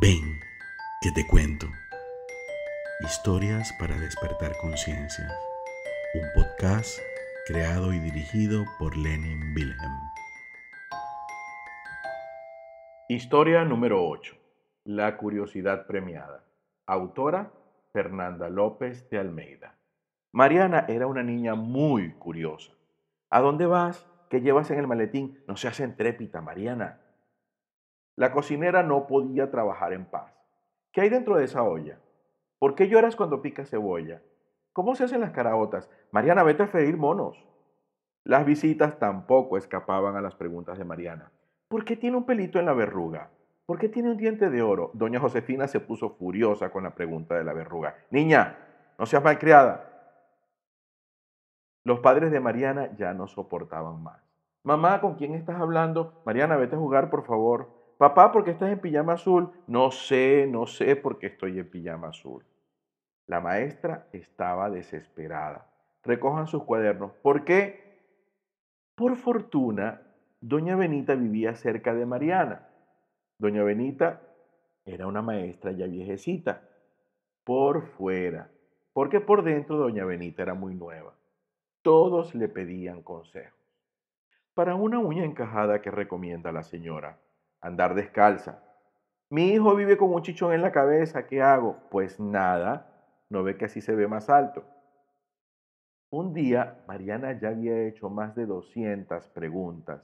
Ven, que te cuento. Historias para despertar conciencias. Un podcast creado y dirigido por Lenin Wilhelm. Historia número 8. La curiosidad premiada. Autora Fernanda López de Almeida. Mariana era una niña muy curiosa. ¿A dónde vas? ¿Qué llevas en el maletín? No seas entrépita, Mariana. La cocinera no podía trabajar en paz. ¿Qué hay dentro de esa olla? ¿Por qué lloras cuando pica cebolla? ¿Cómo se hacen las caraotas? Mariana, vete a freír monos. Las visitas tampoco escapaban a las preguntas de Mariana. ¿Por qué tiene un pelito en la verruga? ¿Por qué tiene un diente de oro? Doña Josefina se puso furiosa con la pregunta de la verruga. Niña, no seas malcriada. Los padres de Mariana ya no soportaban más. Mamá, ¿con quién estás hablando? Mariana, vete a jugar, por favor. Papá, ¿por qué estás en pijama azul? No sé, no sé por qué estoy en pijama azul. La maestra estaba desesperada. Recojan sus cuadernos. ¿Por qué? Por fortuna, doña Benita vivía cerca de Mariana. Doña Benita era una maestra ya viejecita, por fuera, porque por dentro doña Benita era muy nueva. Todos le pedían consejos. Para una uña encajada que recomienda la señora, andar descalza. Mi hijo vive con un chichón en la cabeza, ¿qué hago? Pues nada, no ve que así se ve más alto. Un día, Mariana ya había hecho más de 200 preguntas.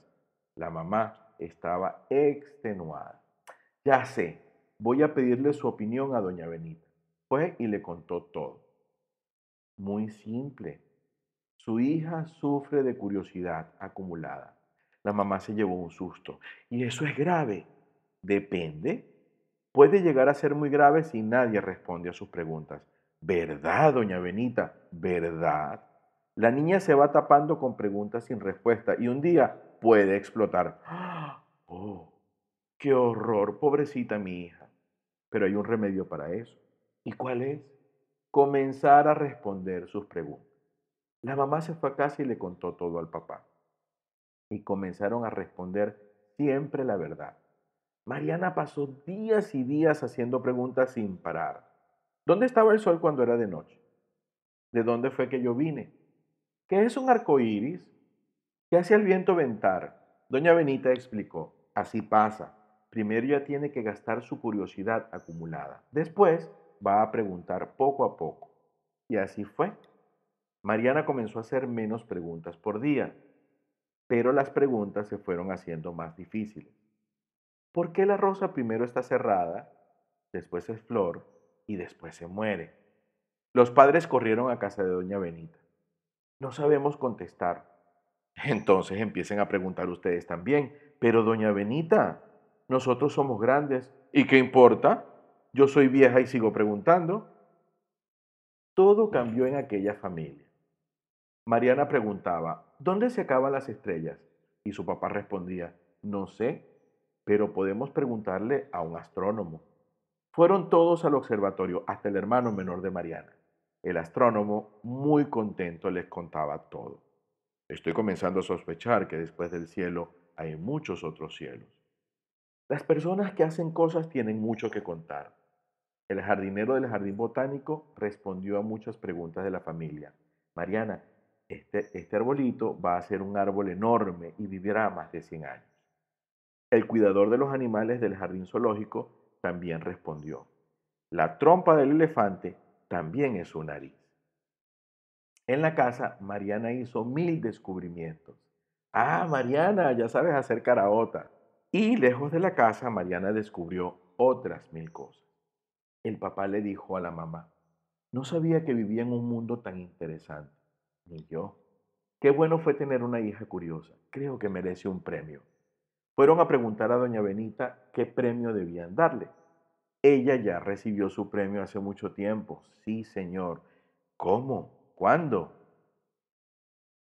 La mamá estaba extenuada. Ya sé, voy a pedirle su opinión a doña Benita. Fue y le contó todo. Muy simple. Su hija sufre de curiosidad acumulada la mamá se llevó un susto. Y eso es grave. Depende. Puede llegar a ser muy grave si nadie responde a sus preguntas. ¿Verdad, doña Benita? ¿Verdad? La niña se va tapando con preguntas sin respuesta y un día puede explotar. ¡Ah! ¡Oh! ¡Qué horror! Pobrecita mi hija. Pero hay un remedio para eso. ¿Y cuál es? Comenzar a responder sus preguntas. La mamá se fue a casa y le contó todo al papá y comenzaron a responder siempre la verdad. Mariana pasó días y días haciendo preguntas sin parar. ¿Dónde estaba el sol cuando era de noche? ¿De dónde fue que yo vine? ¿Qué es un arco iris? ¿Qué hace el viento ventar? Doña Benita explicó: Así pasa. Primero ya tiene que gastar su curiosidad acumulada. Después va a preguntar poco a poco. Y así fue. Mariana comenzó a hacer menos preguntas por día pero las preguntas se fueron haciendo más difíciles. ¿Por qué la rosa primero está cerrada, después es flor y después se muere? Los padres corrieron a casa de doña Benita. No sabemos contestar. Entonces empiecen a preguntar ustedes también, pero doña Benita, nosotros somos grandes, ¿y qué importa? Yo soy vieja y sigo preguntando. Todo cambió en aquella familia. Mariana preguntaba, ¿dónde se acaban las estrellas? Y su papá respondía, no sé, pero podemos preguntarle a un astrónomo. Fueron todos al observatorio, hasta el hermano menor de Mariana. El astrónomo, muy contento, les contaba todo. Estoy comenzando a sospechar que después del cielo hay muchos otros cielos. Las personas que hacen cosas tienen mucho que contar. El jardinero del jardín botánico respondió a muchas preguntas de la familia. Mariana, este, este, arbolito va a ser un árbol enorme y vivirá más de 100 años. El cuidador de los animales del jardín zoológico también respondió, la trompa del elefante también es su nariz. En la casa, Mariana hizo mil descubrimientos. Ah, Mariana, ya sabes hacer caraota. Y lejos de la casa, Mariana descubrió otras mil cosas. El papá le dijo a la mamá, no sabía que vivía en un mundo tan interesante. Y yo. Qué bueno fue tener una hija curiosa. Creo que merece un premio. Fueron a preguntar a doña Benita qué premio debían darle. Ella ya recibió su premio hace mucho tiempo. Sí, señor. ¿Cómo? ¿Cuándo?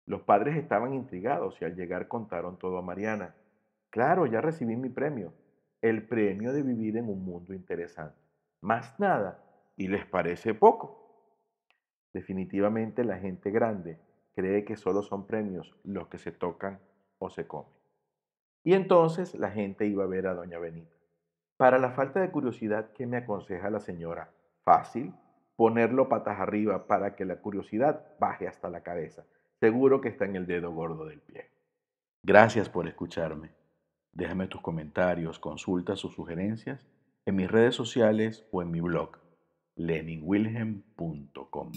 Los padres estaban intrigados y al llegar contaron todo a Mariana. Claro, ya recibí mi premio. El premio de vivir en un mundo interesante. Más nada. Y les parece poco. Definitivamente la gente grande cree que solo son premios los que se tocan o se comen. Y entonces la gente iba a ver a doña Benita. Para la falta de curiosidad, ¿qué me aconseja la señora? Fácil, ponerlo patas arriba para que la curiosidad baje hasta la cabeza. Seguro que está en el dedo gordo del pie. Gracias por escucharme. Déjame tus comentarios, consultas o sugerencias en mis redes sociales o en mi blog leninwilhelm.com.